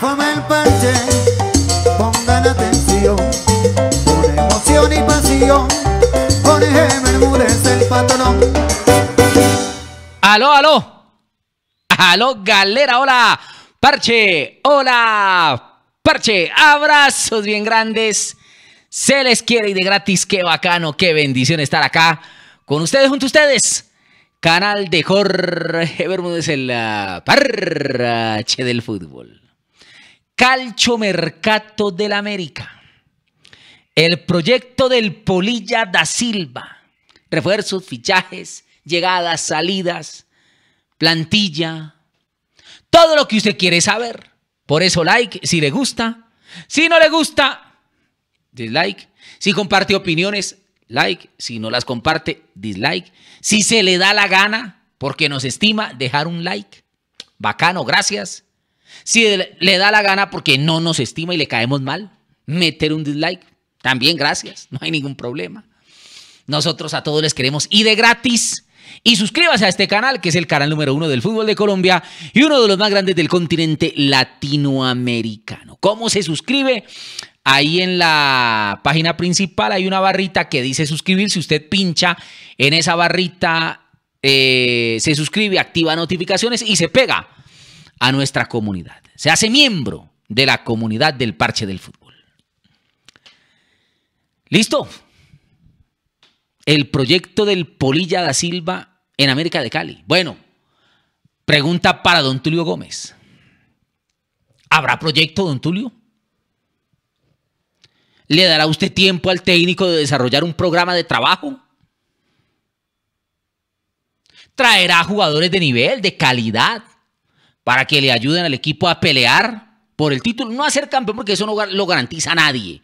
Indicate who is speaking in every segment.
Speaker 1: Fama el parche, pongan atención Con emoción y pasión el Aló, aló Aló, galera, hola Parche, hola Parche, abrazos bien grandes Se les quiere y de gratis, qué bacano, qué bendición estar acá Con ustedes, junto a ustedes canal de Jorge Bermúdez, el ah, parche del fútbol. Calcho de del América. El proyecto del Polilla da Silva. Refuerzos, fichajes, llegadas, salidas, plantilla. Todo lo que usted quiere saber. Por eso like si le gusta. Si no le gusta, dislike. Si comparte opiniones, like. Si no las comparte, dislike. Si se le da la gana, porque nos estima, dejar un like. Bacano, gracias. Si le da la gana porque no nos estima y le caemos mal, meter un dislike. También gracias, no hay ningún problema. Nosotros a todos les queremos y de gratis. Y suscríbase a este canal, que es el canal número uno del fútbol de Colombia y uno de los más grandes del continente latinoamericano. ¿Cómo se suscribe? Ahí en la página principal hay una barrita que dice suscribir. Si usted pincha en esa barrita, eh, se suscribe, activa notificaciones y se pega a nuestra comunidad. Se hace miembro de la comunidad del parche del fútbol. ¿Listo? El proyecto del Polilla da Silva en América de Cali. Bueno, pregunta para don Tulio Gómez. ¿Habrá proyecto, don Tulio? ¿Le dará usted tiempo al técnico de desarrollar un programa de trabajo? ¿Traerá jugadores de nivel, de calidad? para que le ayuden al equipo a pelear por el título, no a ser campeón porque eso no lo garantiza a nadie.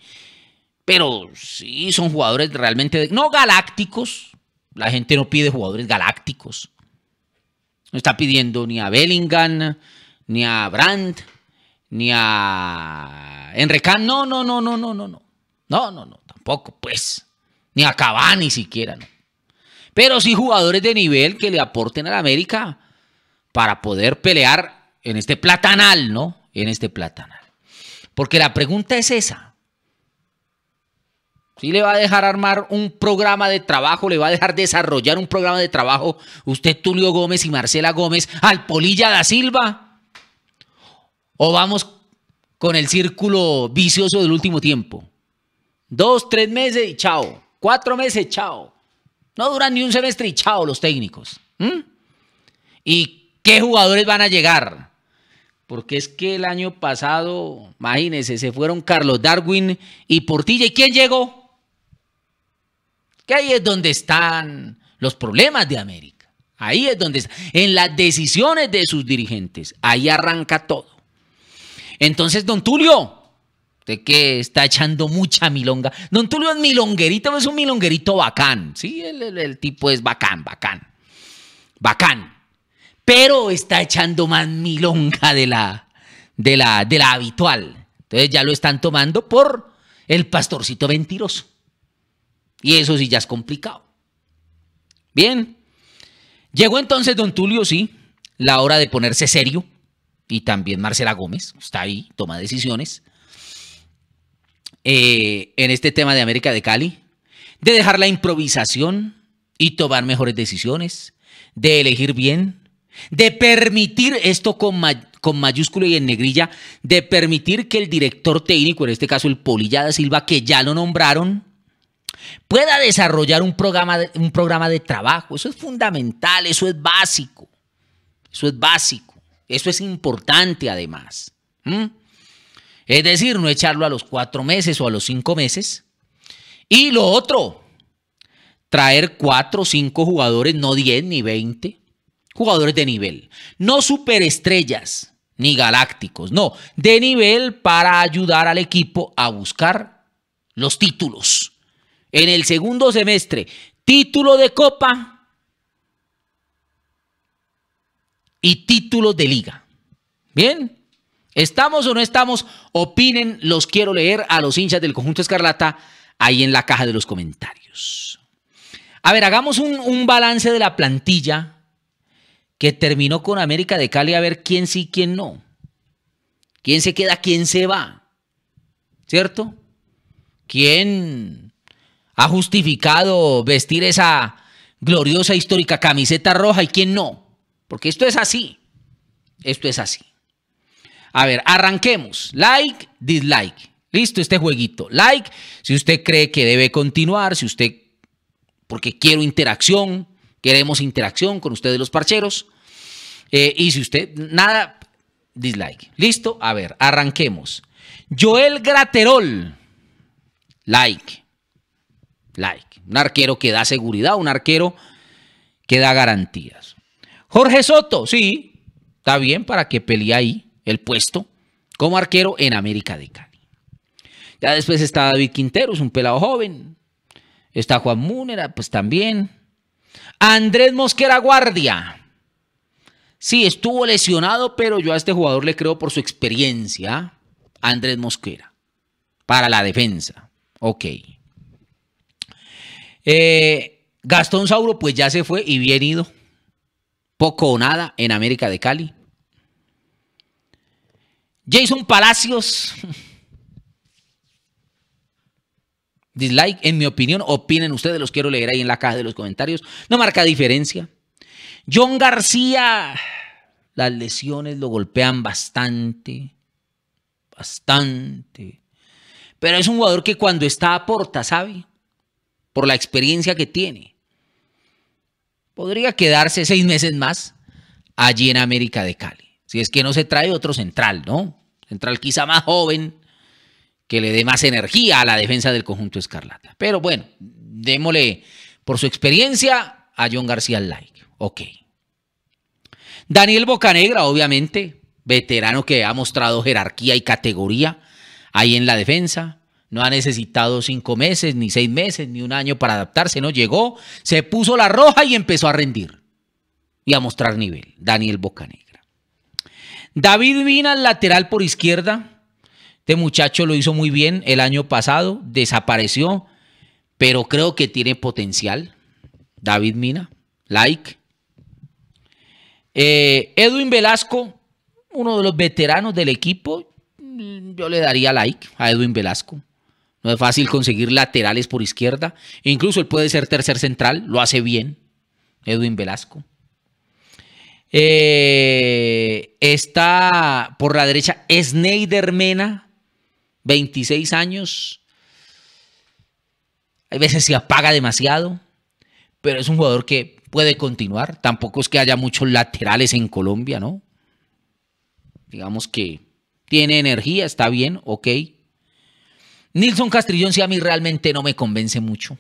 Speaker 1: Pero sí son jugadores realmente no galácticos. La gente no pide jugadores galácticos. No está pidiendo ni a Bellingham, ni a Brandt, ni a Enrecan. No, no, no, no, no, no, no. No, no, no, tampoco, pues. Ni a ni siquiera, no. Pero sí jugadores de nivel que le aporten a la América para poder pelear en este platanal, ¿no? En este platanal. Porque la pregunta es esa. Si ¿Sí le va a dejar armar un programa de trabajo, le va a dejar desarrollar un programa de trabajo usted, Tulio Gómez y Marcela Gómez, al Polilla da Silva. O vamos con el círculo vicioso del último tiempo. Dos, tres meses y chao. Cuatro meses, chao. No duran ni un semestre y chao los técnicos. ¿Mm? ¿Y Y ¿Qué jugadores van a llegar? Porque es que el año pasado, imagínense, se fueron Carlos Darwin y Portilla. ¿Y quién llegó? Que ahí es donde están los problemas de América. Ahí es donde están. En las decisiones de sus dirigentes. Ahí arranca todo. Entonces, don Tulio, Usted que está echando mucha milonga. Don Tulio es milonguerito, es un milonguerito bacán. Sí, el tipo es bacán, bacán. Bacán pero está echando más milonga de la, de la, de la habitual. Entonces ya lo están tomando por el pastorcito mentiroso. Y eso sí ya es complicado. Bien. Llegó entonces don Tulio, sí, la hora de ponerse serio. Y también Marcela Gómez, está ahí, toma decisiones. Eh, en este tema de América de Cali, de dejar la improvisación y tomar mejores decisiones, de elegir bien, de permitir esto con, mayúscula y en negrilla, de permitir que el director técnico, en este caso el Polilla da Silva, que ya lo nombraron, pueda desarrollar un programa, de, un programa de trabajo. Eso es fundamental, eso es básico. Eso es básico. Eso es importante además. ¿Mm? Es decir, no echarlo a los cuatro meses o a los cinco meses. Y lo otro, traer cuatro o cinco jugadores, no diez ni veinte, Jugadores de nivel, no superestrellas ni galácticos, no, de nivel para ayudar al equipo a buscar los títulos. En el segundo semestre, título de copa y título de liga. ¿Bien? ¿Estamos o no estamos? Opinen, los quiero leer a los hinchas del conjunto Escarlata ahí en la caja de los comentarios. A ver, hagamos un, un balance de la plantilla que terminó con América de Cali a ver quién sí, quién no. ¿Quién se queda, quién se va? ¿Cierto? ¿Quién ha justificado vestir esa gloriosa histórica camiseta roja y quién no? Porque esto es así. Esto es así. A ver, arranquemos. Like, dislike. Listo este jueguito. Like si usted cree que debe continuar, si usted, porque quiero interacción, queremos interacción con ustedes los parcheros. Eh, y si usted, nada, dislike. Listo, a ver, arranquemos. Joel Graterol, like, like. Un arquero que da seguridad, un arquero que da garantías. Jorge Soto, sí, está bien para que pelee ahí el puesto como arquero en América de Cali. Ya después está David es un pelado joven. Está Juan Múnera, pues también. Andrés Mosquera Guardia, Sí, estuvo lesionado, pero yo a este jugador le creo por su experiencia. Andrés Mosquera. Para la defensa. Ok. Eh, Gastón Sauro, pues ya se fue y bien ido. Poco o nada en América de Cali. Jason Palacios. Dislike, en mi opinión, opinen ustedes, los quiero leer ahí en la caja de los comentarios. No marca diferencia. John García, las lesiones lo golpean bastante, bastante. Pero es un jugador que cuando está aporta, ¿sabe? Por la experiencia que tiene. Podría quedarse seis meses más allí en América de Cali. Si es que no se trae otro central, ¿no? Central quizá más joven, que le dé más energía a la defensa del conjunto Escarlata. Pero bueno, démosle por su experiencia a John García like. Ok. Daniel Bocanegra, obviamente, veterano que ha mostrado jerarquía y categoría ahí en la defensa. No ha necesitado cinco meses, ni seis meses, ni un año para adaptarse. No llegó, se puso la roja y empezó a rendir y a mostrar nivel. Daniel Bocanegra. David Mina, lateral por izquierda. Este muchacho lo hizo muy bien el año pasado, desapareció, pero creo que tiene potencial. David Mina, like. Eh, Edwin Velasco, uno de los veteranos del equipo, yo le daría like a Edwin Velasco. No es fácil conseguir laterales por izquierda. Incluso él puede ser tercer central, lo hace bien. Edwin Velasco. Eh, está por la derecha Sneider Mena, 26 años. Hay veces se apaga demasiado, pero es un jugador que puede continuar. Tampoco es que haya muchos laterales en Colombia, ¿no? Digamos que tiene energía, está bien, ok. Nilson Castrillón, si a mí realmente no me convence mucho.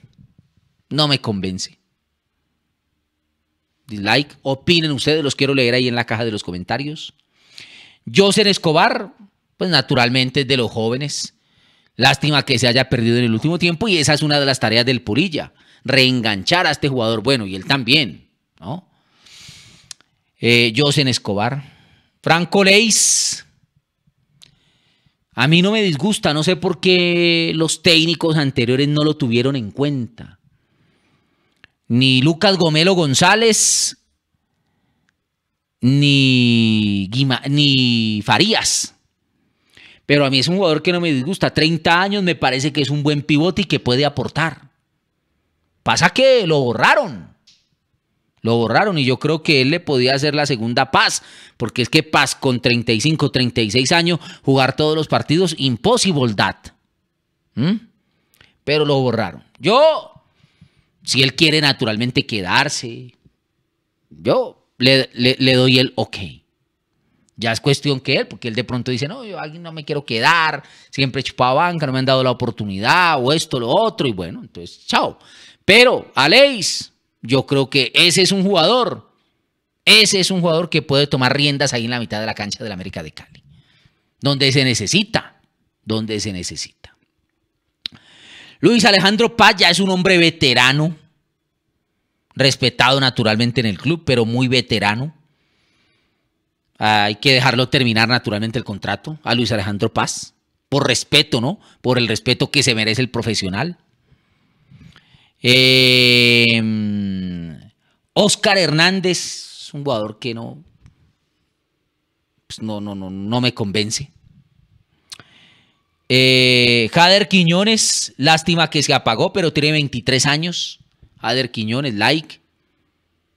Speaker 1: No me convence. Dislike, opinen ustedes, los quiero leer ahí en la caja de los comentarios. José Escobar, pues naturalmente es de los jóvenes. Lástima que se haya perdido en el último tiempo y esa es una de las tareas del Purilla reenganchar a este jugador bueno y él también, ¿no? Eh, Josen Escobar, Franco Leis. A mí no me disgusta, no sé por qué los técnicos anteriores no lo tuvieron en cuenta. Ni Lucas Gomelo González, ni, ni Farías. Pero a mí es un jugador que no me disgusta. 30 años me parece que es un buen pivote y que puede aportar. Pasa que lo borraron. Lo borraron y yo creo que él le podía hacer la segunda paz, porque es que paz con 35, 36 años, jugar todos los partidos, imposible ¿Mm? Pero lo borraron. Yo, si él quiere naturalmente quedarse, yo le, doy el ok. Ya es cuestión que él, porque él de pronto dice, no, yo alguien no me quiero quedar, siempre he chupado banca, no me han dado la oportunidad, o esto, lo otro, y bueno, entonces, chao. Pero Aleix, yo creo que ese es un jugador. Ese es un jugador que puede tomar riendas ahí en la mitad de la cancha del América de Cali. Donde se necesita. Donde se necesita. Luis Alejandro Paz ya es un hombre veterano. Respetado naturalmente en el club, pero muy veterano. Hay que dejarlo terminar naturalmente el contrato a Luis Alejandro Paz. Por respeto, ¿no? Por el respeto que se merece el profesional. Oscar em, Hernández, un jugador que no, pues no, no, no, no me convence. Eh, Jader Quiñones, lástima que se apagó, pero tiene 23 años. Jader Quiñones, like.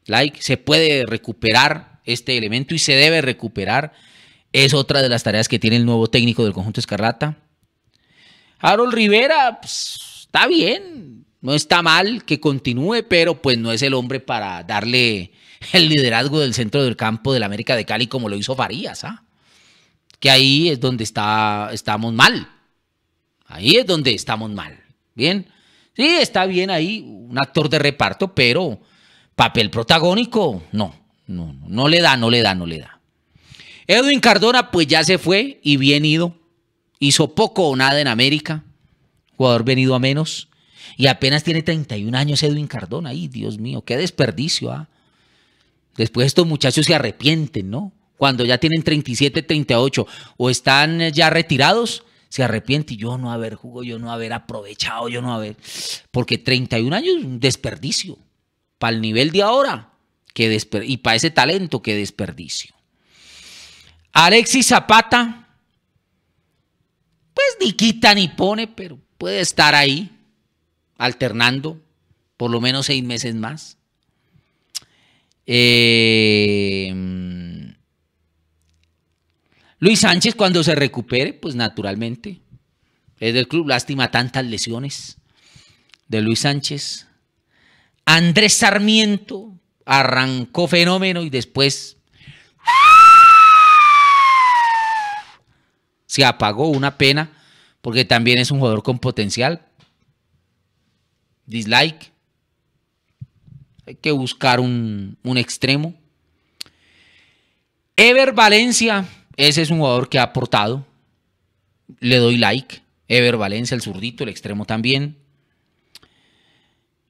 Speaker 1: Like, se puede recuperar este elemento y se debe recuperar. Es otra de las tareas que tiene el nuevo técnico del conjunto Escarlata. Harold Rivera, pues, está bien. No está mal que continúe, pero pues no es el hombre para darle el liderazgo del centro del campo de la América de Cali como lo hizo Farías. ¿ah? Que ahí es donde está, estamos mal. Ahí es donde estamos mal. Bien. Sí, está bien ahí un actor de reparto, pero papel protagónico, no, no, no le da, no le da, no le da. Edwin Cardona, pues ya se fue y bien ido. Hizo poco o nada en América. Jugador venido a menos. Y apenas tiene 31 años Edwin Cardona. Ay, Dios mío, qué desperdicio. ¿ah? Después estos muchachos se arrepienten, ¿no? Cuando ya tienen 37, 38 o están eh, ya retirados, se arrepiente yo no haber jugado, yo no haber aprovechado, yo no haber. Porque 31 años es un desperdicio. Para el nivel de ahora y para ese talento, qué desperdicio. Alexis Zapata, pues ni quita ni pone, pero puede estar ahí alternando por lo menos seis meses más. Eh, Luis Sánchez cuando se recupere, pues naturalmente, es del club, lástima tantas lesiones de Luis Sánchez. Andrés Sarmiento arrancó fenómeno y después se apagó una pena porque también es un jugador con potencial, dislike. Hay que buscar un, extremo. Ever Valencia, ese es un jugador que ha aportado. Le doy like. Ever Valencia, el zurdito, el extremo también.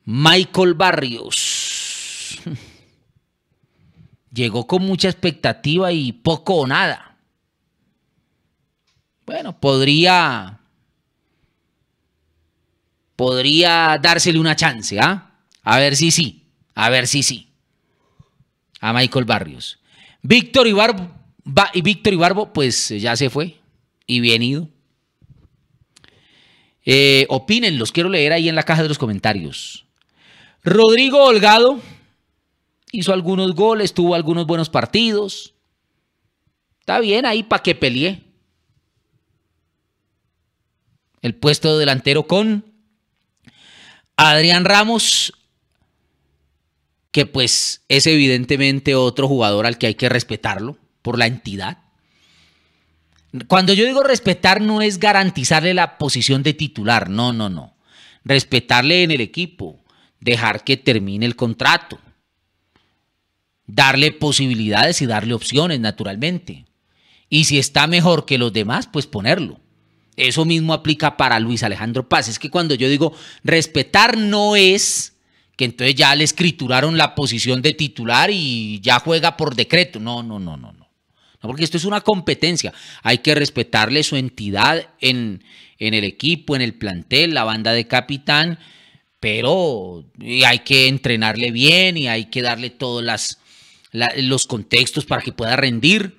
Speaker 1: Michael Barrios. Llegó con mucha expectativa y poco o nada. Bueno, podría podría dársele una chance, ¿ah? A ver si sí, a ver si sí. A Michael Barrios. Víctor Ibarbo, y Víctor Ibarbo, pues eh, ya se fue y bien ido. Eh, opinen, los quiero leer ahí en la caja de los comentarios. Rodrigo Holgado hizo algunos goles, tuvo algunos buenos partidos. Está bien ahí para que pelee. El puesto de delantero con Adrián Ramos, que pues es evidentemente otro jugador al que hay que respetarlo por la entidad. Cuando yo digo respetar no es garantizarle la posición de titular, no, no, no. Respetarle en el equipo, dejar que termine el contrato, darle posibilidades y darle opciones, naturalmente. Y si está mejor que los demás, pues ponerlo. Eso mismo aplica para Luis Alejandro Paz. Es que cuando yo digo respetar no es que entonces ya le escrituraron la posición de titular y ya juega por decreto. No, no, no, no, no. porque esto es una competencia. Hay que respetarle su entidad en, el equipo, en el plantel, la banda de capitán, pero hay que entrenarle bien y hay que darle todos los contextos para que pueda rendir.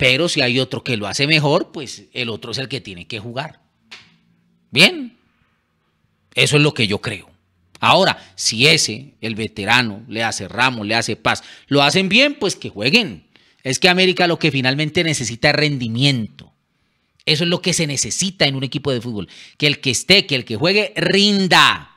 Speaker 1: Pero si hay otro que lo hace mejor, pues el otro es el que tiene que jugar. Bien, eso es lo que yo creo. Ahora, si ese, el veterano, le hace ramo, le hace Paz, lo hacen bien, pues que jueguen. Es que América lo que finalmente necesita es rendimiento. Eso es lo que se necesita en un equipo de fútbol. Que el que esté, que el que juegue, rinda.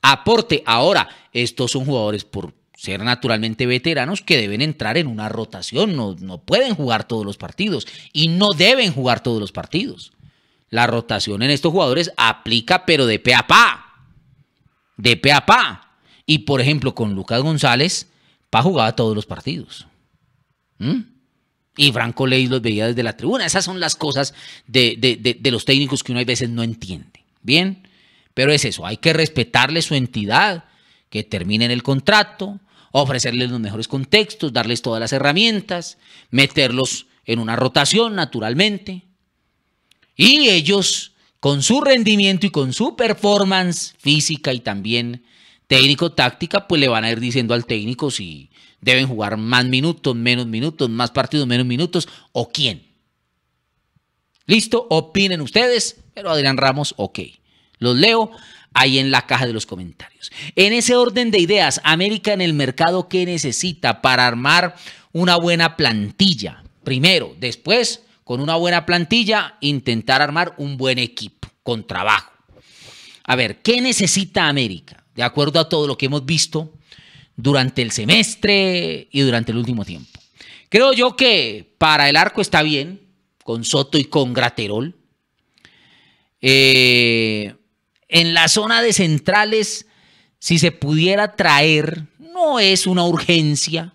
Speaker 1: Aporte. Ahora, estos son jugadores por ser naturalmente veteranos que deben entrar en una rotación, no, no pueden jugar todos los partidos y no deben jugar todos los partidos. La rotación en estos jugadores aplica pero de pe a pa, de pe a pa. Y por ejemplo con Lucas González, pa jugaba todos los partidos. ¿Mm? Y Franco Leis los veía desde la tribuna. Esas son las cosas de, los técnicos que uno a veces no entiende. Bien, pero es eso, hay que respetarle su entidad, que terminen el contrato, ofrecerles los mejores contextos, darles todas las herramientas, meterlos en una rotación naturalmente. Y ellos, con su rendimiento y con su performance física y también técnico-táctica, pues le van a ir diciendo al técnico si deben jugar más minutos, menos minutos, más partidos, menos minutos o quién. ¿Listo? Opinen ustedes, pero Adrián Ramos, ok. Los leo ahí en la caja de los comentarios. En ese orden de ideas, América en el mercado, ¿qué necesita para armar una buena plantilla? Primero, después, con una buena plantilla, intentar armar un buen equipo con trabajo. A ver, ¿qué necesita América? De acuerdo a todo lo que hemos visto durante el semestre y durante el último tiempo. Creo yo que para el arco está bien, con Soto y con Graterol. Eh, en la zona de centrales, si se pudiera traer, no es una urgencia,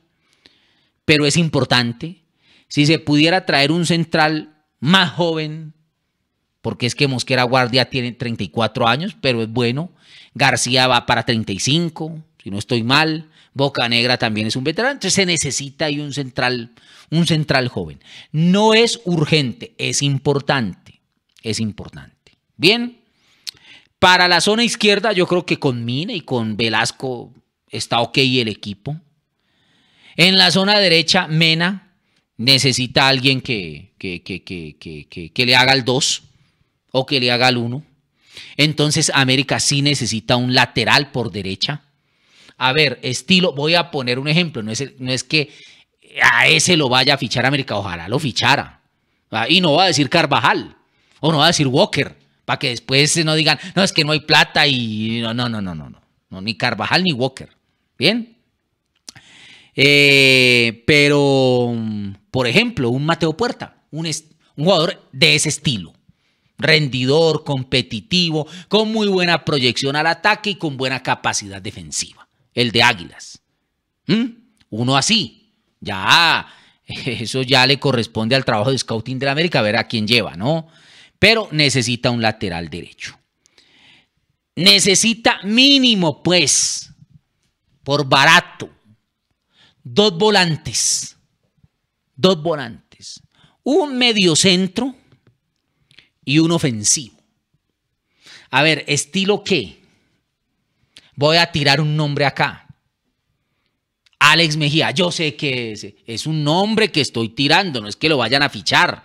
Speaker 1: pero es importante. Si se pudiera traer un central más joven, porque es que Mosquera Guardia tiene 34 años, pero es bueno. García va para 35, si no estoy mal. Boca Negra también es un veterano, entonces se necesita ahí un central, un central joven. No es urgente, es importante, es importante. Bien. Para la zona izquierda, yo creo que con Mina y con Velasco está ok el equipo. En la zona derecha, Mena necesita a alguien que, que, que, que le haga el 2 o que le haga el 1. Entonces, América sí necesita un lateral por derecha. A ver, estilo, voy a poner un ejemplo. No es, no es que a ese lo vaya a fichar América, ojalá lo fichara. Ah, y no va a decir Carvajal o no va a decir Walker para que después no digan, no, es que no hay plata y no, no, no, no, no, no, ni Carvajal ni Walker. Bien. Eh, pero, por ejemplo, un Mateo Puerta, un, jugador de ese estilo rendidor, competitivo, con muy buena proyección al ataque y con buena capacidad defensiva. El de Águilas. Uno así. Ya, eso ya le corresponde al trabajo de Scouting de la América, ver a quién lleva, ¿no? pero necesita un lateral derecho. Necesita mínimo, pues, por barato, dos volantes, dos volantes, un mediocentro y un ofensivo. A ver, estilo qué? Voy a tirar un nombre acá. Alex Mejía, yo sé que es, es un nombre que estoy tirando, no es que lo vayan a fichar.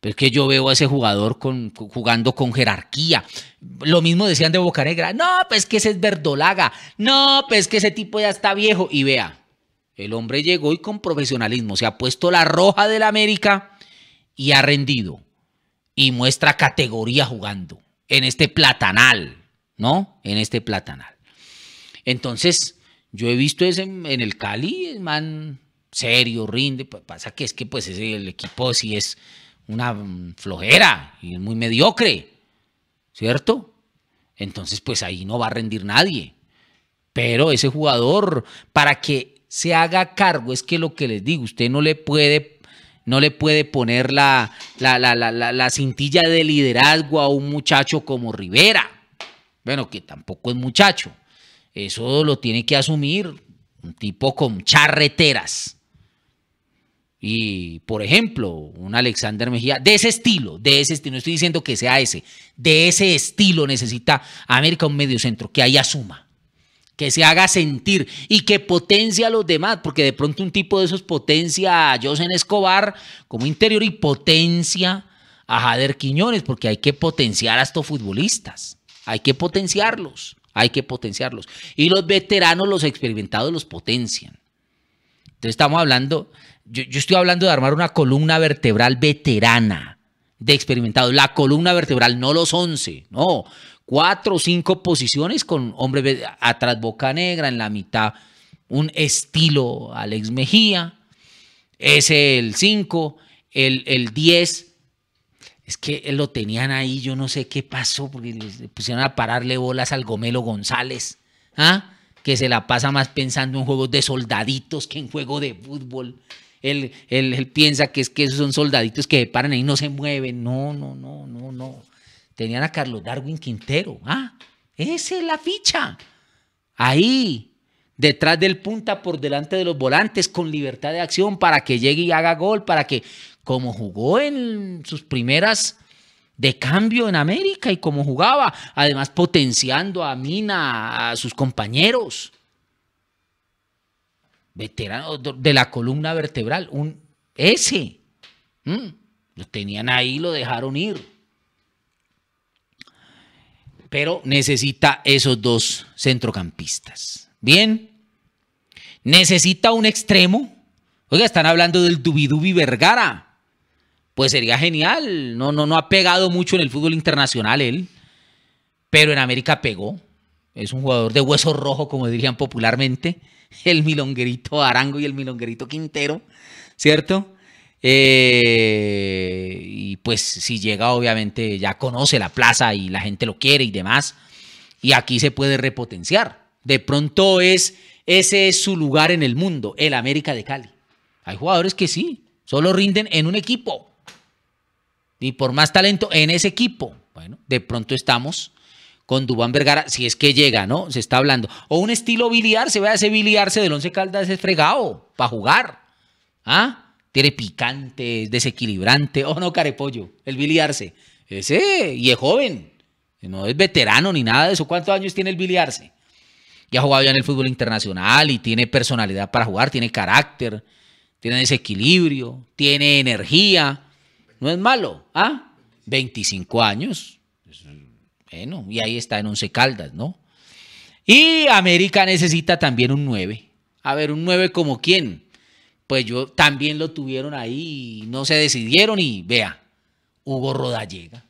Speaker 1: Pero es que yo veo a ese jugador con, jugando con jerarquía. Lo mismo decían de Boca Negra No, pues que ese es verdolaga. No, pues que ese tipo ya está viejo. Y vea, el hombre llegó y con profesionalismo se ha puesto la roja del América y ha rendido. Y muestra categoría jugando en este platanal, ¿no? En este platanal. Entonces, yo he visto ese en, el Cali, man serio, rinde. Pues, pasa que es que pues el equipo si es una flojera y muy mediocre, ¿cierto? Entonces, pues ahí no va a rendir nadie. Pero ese jugador, para que se haga cargo, es que lo que les digo, usted no le puede, no le puede poner la, la, la, la cintilla de liderazgo a un muchacho como Rivera. Bueno, que tampoco es muchacho. Eso lo tiene que asumir un tipo con charreteras. Y, por ejemplo, un Alexander Mejía, de ese estilo, de ese estilo, no estoy diciendo que sea ese, de ese estilo necesita América un medio centro, que haya suma, que se haga sentir y que potencia a los demás, porque de pronto un tipo de esos potencia a Josen Escobar como interior y potencia a Jader Quiñones, porque hay que potenciar a estos futbolistas, hay que potenciarlos, hay que potenciarlos. Y los veteranos, los experimentados, los potencian. Entonces estamos hablando yo, estoy hablando de armar una columna vertebral veterana de experimentados. La columna vertebral, no los 11, no. Cuatro o cinco posiciones con hombre atrás boca negra, en la mitad un estilo Alex Mejía. es el 5, el 10. es que lo tenían ahí, yo no sé qué pasó, porque le pusieron a pararle bolas al Gomelo González, ¿ah? que se la pasa más pensando en juegos de soldaditos que en juego de fútbol. Él, piensa que es que esos son soldaditos que paran ahí no se mueven. No, no, no, no, no. Tenían a Carlos Darwin Quintero. Ah, esa es la ficha. Ahí, detrás del punta, por delante de los volantes, con libertad de acción para que llegue y haga gol, para que, como jugó en sus primeras de cambio en América y como jugaba, además potenciando a Mina, a sus compañeros veterano de la columna vertebral, un ese. Mm. Lo tenían ahí, lo dejaron ir. Pero necesita esos dos centrocampistas. Bien. Necesita un extremo. Oiga, están hablando del Dubidubi Vergara. Pues sería genial. No, no, no ha pegado mucho en el fútbol internacional él. Pero en América pegó. Es un jugador de hueso rojo, como dirían popularmente. el milonguerito Arango y el milonguerito Quintero, ¿cierto? Eh, y pues si llega, obviamente ya conoce la plaza y la gente lo quiere y demás. Y aquí se puede repotenciar. De pronto es ese es su lugar en el mundo, el América de Cali. Hay jugadores que sí, solo rinden en un equipo. Y por más talento en ese equipo. Bueno, de pronto estamos con Dubán Vergara, si es que llega, ¿no? Se está hablando. O un estilo Biliarse. se a ese biliarse del Once Caldas es fregado para jugar. ¿Ah? Tiene picante, desequilibrante. Oh, no, carepollo, el biliarse. Ese, y es joven. No es veterano ni nada de eso. ¿Cuántos años tiene el biliarse? Ya ha jugado ya en el fútbol internacional y tiene personalidad para jugar, tiene carácter, tiene desequilibrio, tiene energía. No es malo, ¿ah? 25 años. Bueno, y ahí está en Once Caldas, ¿no? Y América necesita también un 9. A ver, un 9 como quién. Pues yo también lo tuvieron ahí y no se decidieron y vea, Hugo Rodallega.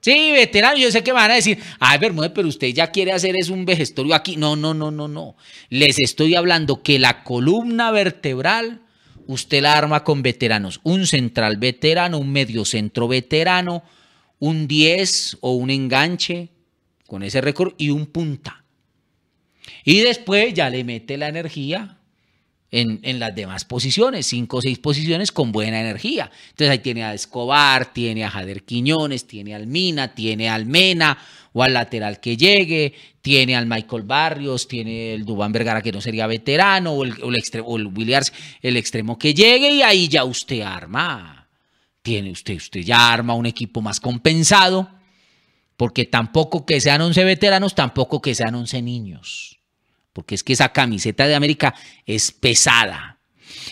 Speaker 1: Sí, veterano, yo sé que van a decir, ay Bermúdez, pero usted ya quiere hacer es un vejestorio aquí. No, no, no, no, no. Les estoy hablando que la columna vertebral usted la arma con veteranos. Un central veterano, un medio centro veterano, un 10 o un enganche con ese récord y un punta. Y después ya le mete la energía en, las demás posiciones, cinco o seis posiciones con buena energía. Entonces ahí tiene a Escobar, tiene a Jader Quiñones, tiene al Mina, tiene al Mena o al lateral que llegue, tiene al Michael Barrios, tiene el Dubán Vergara que no sería veterano o el, extremo, o el Williams, el extremo que llegue y ahí ya usted arma tiene usted, usted ya arma un equipo más compensado, porque tampoco que sean 11 veteranos, tampoco que sean 11 niños, porque es que esa camiseta de América es pesada.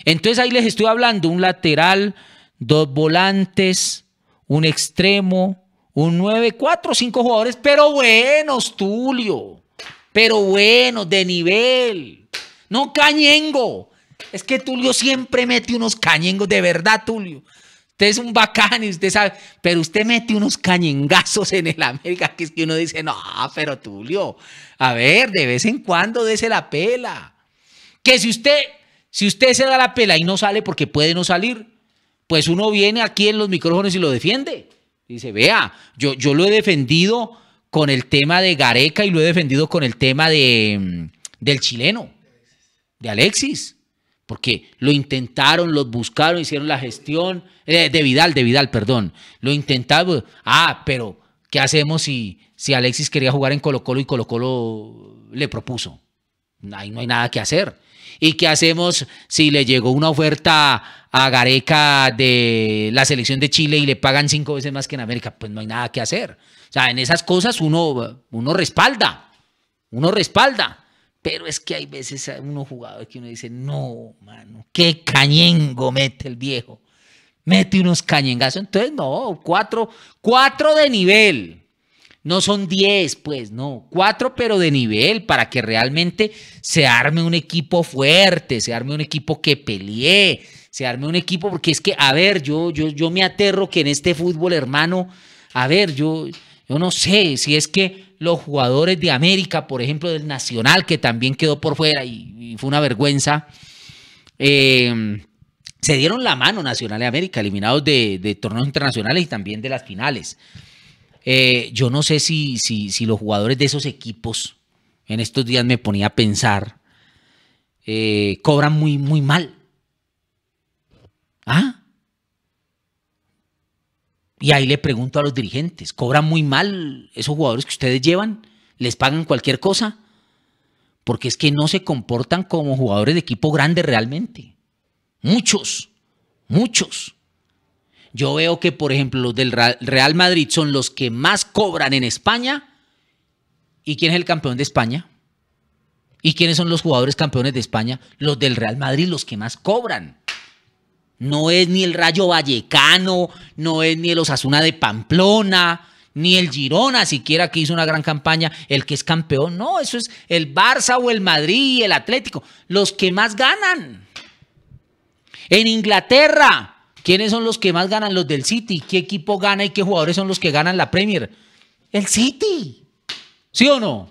Speaker 1: Entonces ahí les estoy hablando, un lateral, dos volantes, un extremo, un 9, 4, 5 jugadores, pero buenos, Tulio, pero buenos, de nivel, no cañengo. Es que Tulio siempre mete unos cañengos, de verdad, Tulio. Usted es un bacán y usted sabe, pero usted mete unos cañengazos en el América que es que uno dice, no, pero Tulio, a ver, de vez en cuando dese la pela. Que si usted, si usted se da la pela y no sale porque puede no salir, pues uno viene aquí en los micrófonos y lo defiende. Dice, vea, yo, yo lo he defendido con el tema de Gareca y lo he defendido con el tema de, mm, del chileno, de Alexis porque lo intentaron, lo buscaron, hicieron la gestión, eh, de Vidal, de Vidal, perdón, lo intentaron, ah, pero ¿qué hacemos si, si Alexis quería jugar en Colo Colo y Colo Colo le propuso? Ahí no hay nada que hacer. ¿Y qué hacemos si le llegó una oferta a Gareca de la selección de Chile y le pagan cinco veces más que en América? Pues no hay nada que hacer. O sea, en esas cosas uno, uno respalda, uno respalda. Pero es que hay veces hay unos jugadores que uno dice, no, mano, qué cañengo mete el viejo. Mete unos cañengazos. Entonces, no, cuatro, cuatro de nivel. No son diez, pues, no, cuatro, pero de nivel, para que realmente se arme un equipo fuerte, se arme un equipo que pelee, se arme un equipo, porque es que, a ver, yo, yo, yo me aterro que en este fútbol, hermano, a ver, yo, yo no sé si es que los jugadores de América, por ejemplo, del Nacional, que también quedó por fuera y, fue una vergüenza. Eh, se dieron la mano Nacional y América, eliminados de, torneos internacionales y también de las finales. Eh, yo no sé si, si, los jugadores de esos equipos, en estos días me ponía a pensar, eh, cobran muy, muy mal. ¿Ah? Y ahí le pregunto a los dirigentes, ¿cobran muy mal esos jugadores que ustedes llevan? ¿Les pagan cualquier cosa? Porque es que no se comportan como jugadores de equipo grande realmente. Muchos, muchos. Yo veo que, por ejemplo, los del Real Madrid son los que más cobran en España. ¿Y quién es el campeón de España? ¿Y quiénes son los jugadores campeones de España? Los del Real Madrid, los que más cobran. No es ni el Rayo Vallecano, no es ni el Osasuna de Pamplona, ni el Girona siquiera que hizo una gran campaña, el que es campeón. No, eso es el Barça o el Madrid, el Atlético, los que más ganan. En Inglaterra, ¿quiénes son los que más ganan? Los del City. ¿Qué equipo gana y qué jugadores son los que ganan la Premier? El City. ¿Sí o no?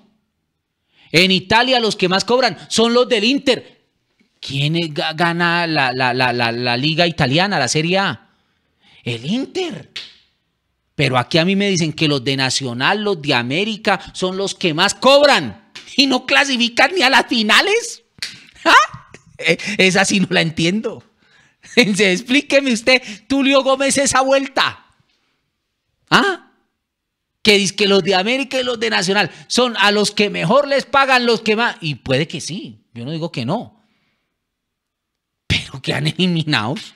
Speaker 1: En Italia los que más cobran son los del Inter. ¿Quién gana la, liga italiana, la Serie A? El Inter. Pero aquí a mí me dicen que los de Nacional, los de América, son los que más cobran y no clasifican ni a las finales. ¿Ah? Eh, esa sí no la entiendo. Explíqueme usted, Tulio Gómez, esa vuelta. ¿Ah? Que dice que los de América y los de Nacional son a los que mejor les pagan los que más. Y puede que sí, yo no digo que no eso quedan eliminados.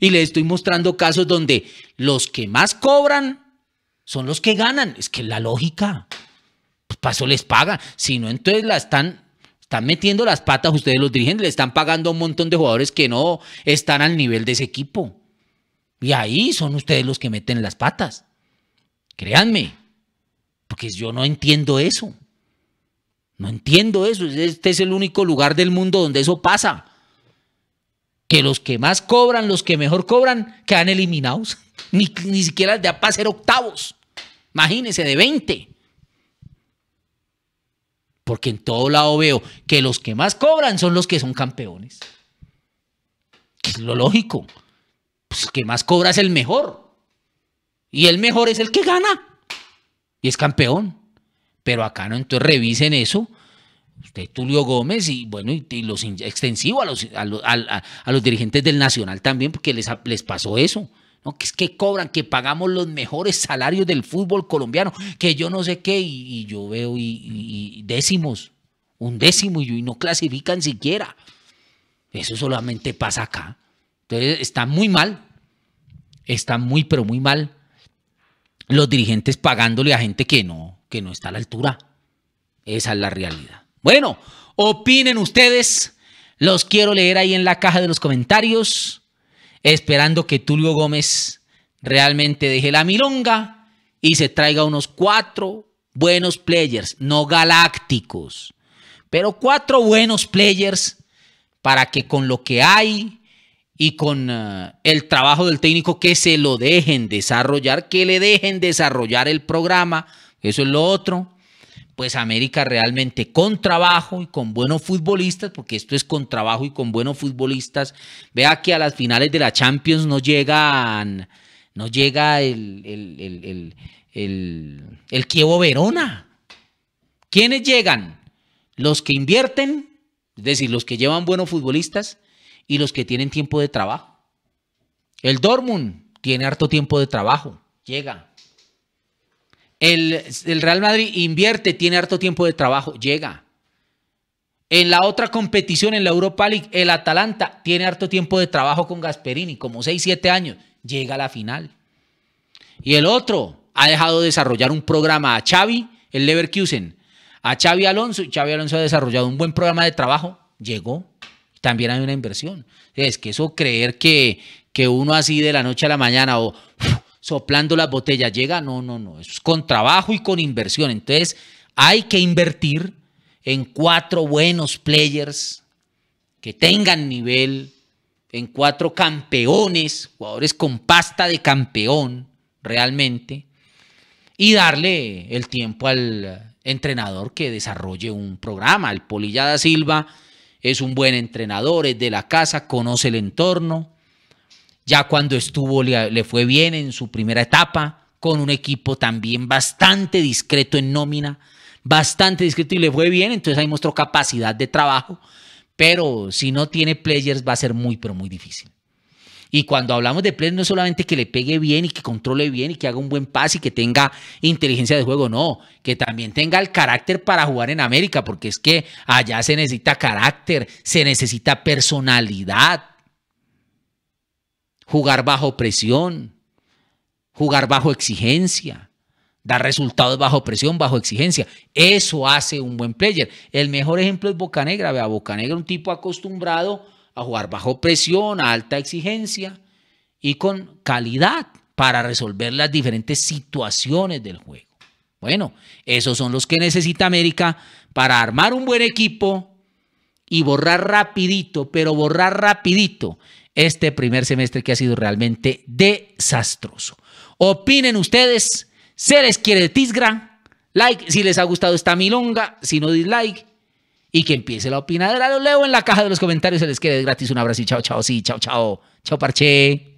Speaker 1: Y les estoy mostrando casos donde los que más cobran son los que ganan. Es que la lógica, pues paso les paga. Si no, entonces la están, están metiendo las patas ustedes los dirigen, le están pagando a un montón de jugadores que no están al nivel de ese equipo. Y ahí son ustedes los que meten las patas. Créanme, porque yo no entiendo eso. No entiendo eso. Este es el único lugar del mundo donde eso pasa que los que más cobran, los que mejor cobran, quedan eliminados. Ni, siquiera de para ser octavos. Imagínense, de 20. Porque en todo lado veo que los que más cobran son los que son campeones. es lo lógico. Pues el que más cobra es el mejor. Y el mejor es el que gana. Y es campeón. Pero acá no, entonces revisen eso usted Tulio Gómez y bueno, y, los extensivos, a los, a, los, dirigentes del Nacional también, porque les, les pasó eso. ¿no? Que es que cobran, que pagamos los mejores salarios del fútbol colombiano, que yo no sé qué, y, yo veo y, décimos, un décimo, y, no clasifican siquiera. Eso solamente pasa acá. Entonces está muy mal, está muy, pero muy mal los dirigentes pagándole a gente que no, que no está a la altura. Esa es la realidad. Bueno, opinen ustedes. Los quiero leer ahí en la caja de los comentarios, esperando que Tulio Gómez realmente deje la milonga y se traiga unos cuatro buenos players, no galácticos, pero cuatro buenos players para que con lo que hay y con eh, el trabajo del técnico que se lo dejen desarrollar, que le dejen desarrollar el programa, eso es lo otro pues América realmente con trabajo y con buenos futbolistas, porque esto es con trabajo y con buenos futbolistas, vea que a las finales de la Champions no llegan, no llega el, el, Kievo Verona. ¿Quiénes llegan? Los que invierten, es decir, los que llevan buenos futbolistas y los que tienen tiempo de trabajo. El Dortmund tiene harto tiempo de trabajo, llega. El, Real Madrid invierte, tiene harto tiempo de trabajo, llega. En la otra competición, en la Europa League, el Atalanta tiene harto tiempo de trabajo con Gasperini, como 6, 7 años, llega a la final. Y el otro ha dejado de desarrollar un programa a Xavi, el Leverkusen, a Xavi Alonso, y Xavi Alonso ha desarrollado un buen programa de trabajo, llegó, también hay una inversión. Es que eso creer que, que uno así de la noche a la mañana o soplando las botellas, llega, no, no, no, es con trabajo y con inversión. Entonces hay que invertir en cuatro buenos players que tengan nivel, en cuatro campeones, jugadores con pasta de campeón realmente, y darle el tiempo al entrenador que desarrolle un programa. El Polillada Silva es un buen entrenador, es de la casa, conoce el entorno ya cuando estuvo le, fue bien en su primera etapa, con un equipo también bastante discreto en nómina, bastante discreto y le fue bien, entonces ahí mostró capacidad de trabajo, pero si no tiene players va a ser muy, pero muy difícil. Y cuando hablamos de players no es solamente que le pegue bien y que controle bien y que haga un buen pase y que tenga inteligencia de juego, no, que también tenga el carácter para jugar en América, porque es que allá se necesita carácter, se necesita personalidad, jugar bajo presión, jugar bajo exigencia, dar resultados bajo presión, bajo exigencia. Eso hace un buen player. El mejor ejemplo es Bocanegra. Vea, Bocanegra un tipo acostumbrado a jugar bajo presión, a alta exigencia y con calidad para resolver las diferentes situaciones del juego. Bueno, esos son los que necesita América para armar un buen equipo y borrar rapidito, pero borrar rapidito este primer semestre que ha sido realmente desastroso. Opinen ustedes, se les quiere Tisgra, like si les ha gustado esta milonga, si no dislike, y que empiece la opinadera, lo leo en la caja de los comentarios, se les quede gratis, un abrazo y chao, chao, sí, chao, chao, chao, parche.